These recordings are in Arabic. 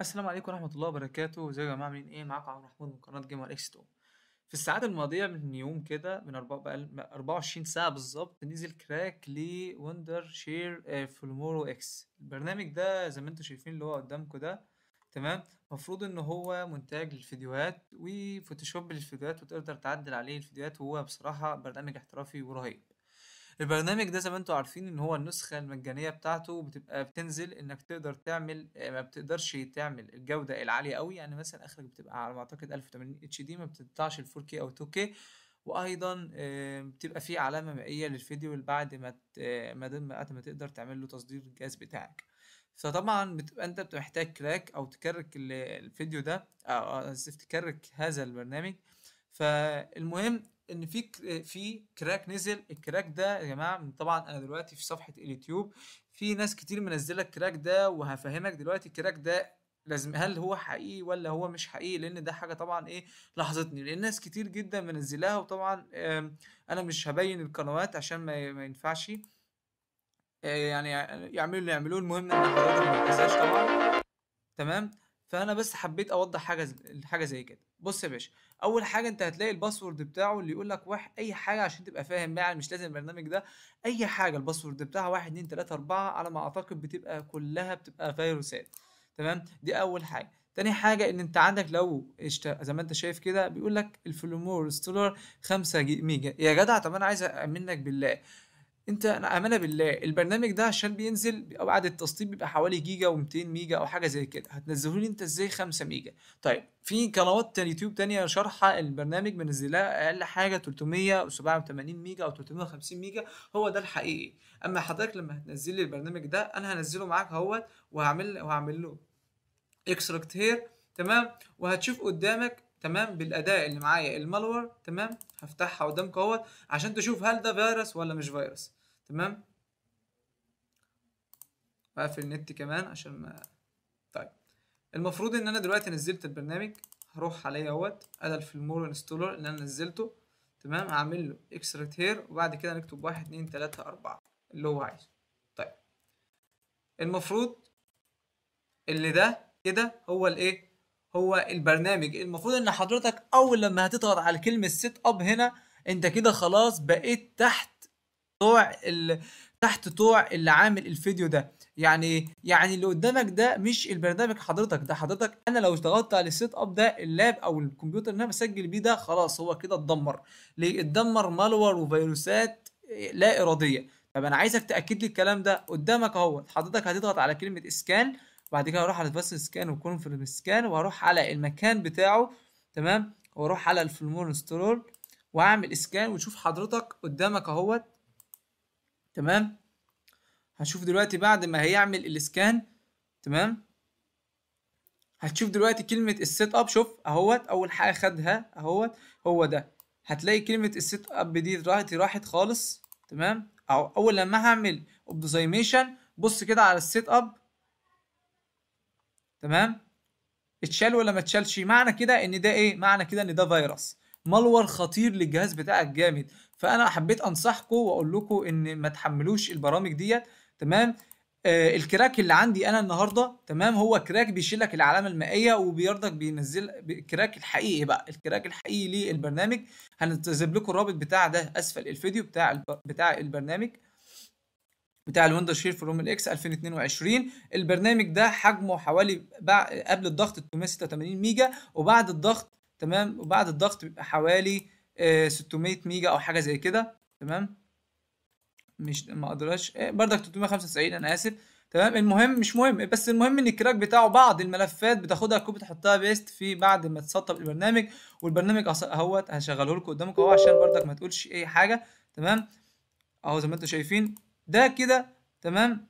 السلام عليكم ورحمة الله وبركاته ازيكم يا جماعة عاملين ايه معاكم عمرو محمود من قناة جيمر اكس تو في الساعات الماضية من يوم كده من 24 ساعة بالظبط نزل كراك لوندر شير فلمورو اكس البرنامج ده زي ما انتم شايفين اللي هو قدامكم ده تمام المفروض ان هو مونتاج للفيديوهات وفوتوشوب للفيديوهات وتقدر تعدل عليه الفيديوهات وهو بصراحة برنامج احترافي ورهيب البرنامج ده زي ما انتوا عارفين ان هو النسخه المجانيه بتاعته بتبقى بتنزل انك تقدر تعمل آه، ما بتقدرش تعمل الجوده العاليه قوي يعني مثلا اخرك بتبقى على ما اعتقد 1080 اتش دي ما بتطلعش ال 4K او 2K وايضا بتبقى في علامه مائيه للفيديو اللي بعد ما آه، ما ما تقدر تعمل له تصدير الجهاز بتاعك فطبعا بتبقى انت بتحتاج كراك او تكرك الفيديو ده او آه، تكرك هذا البرنامج فالمهم ان في في كراك نزل الكراك ده يا جماعه طبعا انا دلوقتي في صفحه اليوتيوب في ناس كتير منزله الكراك ده وهفهمك دلوقتي الكراك ده لازم هل هو حقيقي ولا هو مش حقيقي لان ده حاجه طبعا ايه لاحظتني لان ناس كتير جدا منزلاها وطبعا انا مش هبين القنوات عشان ما ينفعش آه، يعني يعملوا اللي يعملوه المهم ان حضرتك ما تنساش طبعا تمام فانا بس حبيت اوضح حاجه زي حاجه زي كده بص يا باشا اول حاجه انت هتلاقي الباسورد بتاعه اللي يقول لك واحد اي حاجه عشان تبقى فاهم يعني مش لازم البرنامج ده اي حاجه الباسورد بتاعها 1 2 3 4 على ما اعتقد بتبقى كلها بتبقى فيروسات تمام دي اول حاجه تاني حاجة إن أنت عندك لو اشت... زي ما أنت شايف كده بيقول لك الفلومور ستولر 5 ميجا يا جدع طب أنا عايز أأمنك بالله انت انا امانه بالله البرنامج ده عشان بينزل او قاعد التسطيب بيبقى حوالي جيجا و200 ميجا او حاجه زي كده هتنزله لي انت ازاي 5 ميجا طيب في قنوات يوتيوب تانية شارحه البرنامج منزلاه اقل حاجه 387 ميجا او 350 ميجا هو ده الحقيقي اما حضرتك لما هتنزل لي البرنامج ده انا هنزله معاك اهوت وهعمل وهعمل له اكستراكت هير تمام وهتشوف قدامك تمام بالاداء اللي معايا المالور تمام هفتحها قدامك اهوت عشان تشوف هل ده فيروس ولا مش فيروس تمام وهقفل النت كمان عشان ما طيب المفروض ان انا دلوقتي نزلت البرنامج هروح عليه اهوت ادل في المور انستولر اللي انا نزلته تمام هعمل له اكستراكت هير وبعد كده نكتب واحد اتنين تلاتة اربعة اللي هو عايزه طيب المفروض اللي ده كده هو الايه هو البرنامج المفروض ان حضرتك اول لما هتضغط على كلمة سيت اب هنا انت كده خلاص بقيت تحت طوع ال... تحت طوع اللي عامل الفيديو ده يعني يعني اللي قدامك ده مش البرنامج حضرتك ده حضرتك انا لو اشتغلت على السيت اب ده اللاب او الكمبيوتر اللي انا بسجل بيه ده خلاص هو كده اتدمر ليه اتدمر مالور وفيروسات لا اراديه طب انا عايزك تاكد لي الكلام ده قدامك اهو حضرتك هتضغط على كلمه اسكان وبعد كده هروح على بس سكان وكونفرم سكان وهروح على المكان بتاعه تمام واروح على الفلمور سترول واعمل اسكان وتشوف حضرتك قدامك اهوت تمام هنشوف دلوقتي بعد ما هيعمل الاسكان تمام هتشوف دلوقتي كلمة السيت اب شوف اهوت اول حاجة خدها اهوت هو ده هتلاقي كلمة السيت اب دي راحت راحت خالص تمام او اول لما هعمل اوبتزايميشن بص كده على السيت اب تمام اتشال ولا ما اتشالش معنى كده ان ده ايه معنى كده ان ده فيروس مالور خطير للجهاز بتاعك جامد فانا حبيت انصحكم واقول لكم ان ما تحملوش البرامج ديت تمام آه الكراك اللي عندي انا النهارده تمام هو كراك بيشيل لك العلامه المائيه وبيرضك بينزل الكراك الحقيقي بقى الكراك الحقيقي للبرنامج هنتذب لكم الرابط بتاع ده اسفل الفيديو بتاع الب... بتاع البرنامج بتاع الويندوز شير فروم الاكس 2022 البرنامج ده حجمه حوالي بع... قبل الضغط 886 ميجا وبعد الضغط تمام وبعد الضغط بيبقى حوالي 600 آه، ميجا او حاجه زي كده تمام مش ما اقدرش آه، بردك 395 انا اسف تمام المهم مش مهم بس المهم ان الكراك بتاعه بعض الملفات بتاخدها كوبي تحطها بيست في بعد ما تسطب البرنامج والبرنامج اهوت هشغله لكم قدامكم اهو عشان بردك ما تقولش اي حاجه تمام اهو زي ما انتم شايفين ده كده تمام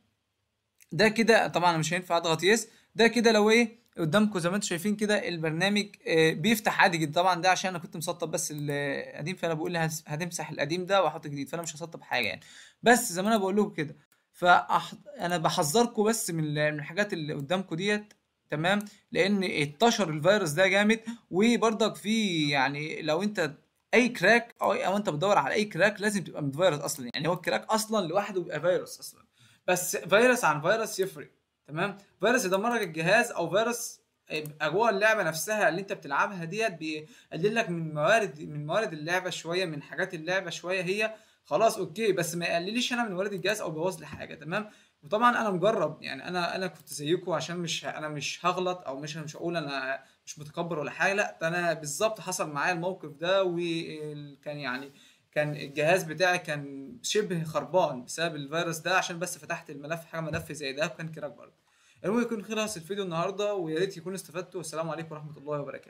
ده كده طبعا مش هينفع اضغط يس ده كده لو ايه قدامكم زي ما انتم شايفين كده البرنامج آه، بيفتح عادي جدا طبعا ده عشان انا كنت مسطب بس القديم فانا بقول هتمسح القديم ده واحط جديد فانا مش هسطب حاجه يعني بس زي ما انا بقول لكم كده فانا بحذركم بس من الحاجات اللي قدامكم ديت تمام لان انتشر الفيروس ده جامد وبرضك في يعني لو انت اي كراك او, أو انت بتدور على اي كراك لازم تبقى متفيروس اصلا يعني هو الكراك اصلا لوحده بيبقى فيروس اصلا بس فيروس عن فيروس يفرق تمام فيروس يدمرك الجهاز او فيروس يبقى آه، جوه اللعبه نفسها اللي انت بتلعبها ديت بيقلل لك من موارد من موارد اللعبه شويه من حاجات اللعبه شويه هي خلاص اوكي بس ما يقلليش انا من موارد الجهاز او بوظ لي حاجه تمام وطبعا انا مجرب يعني انا انا كنت زيكم عشان مش انا مش هغلط او مش مش هقول انا مش متكبر ولا حاجه لا ده انا بالظبط حصل معايا الموقف ده وكان يعني كان الجهاز بتاعي كان شبه خربان بسبب الفيروس ده عشان بس فتحت الملف حاجه ملف زي ده وكان كراك برضه المهم يكون خلص الفيديو النهارده ويا ريت يكون استفدتوا والسلام عليكم ورحمه الله وبركاته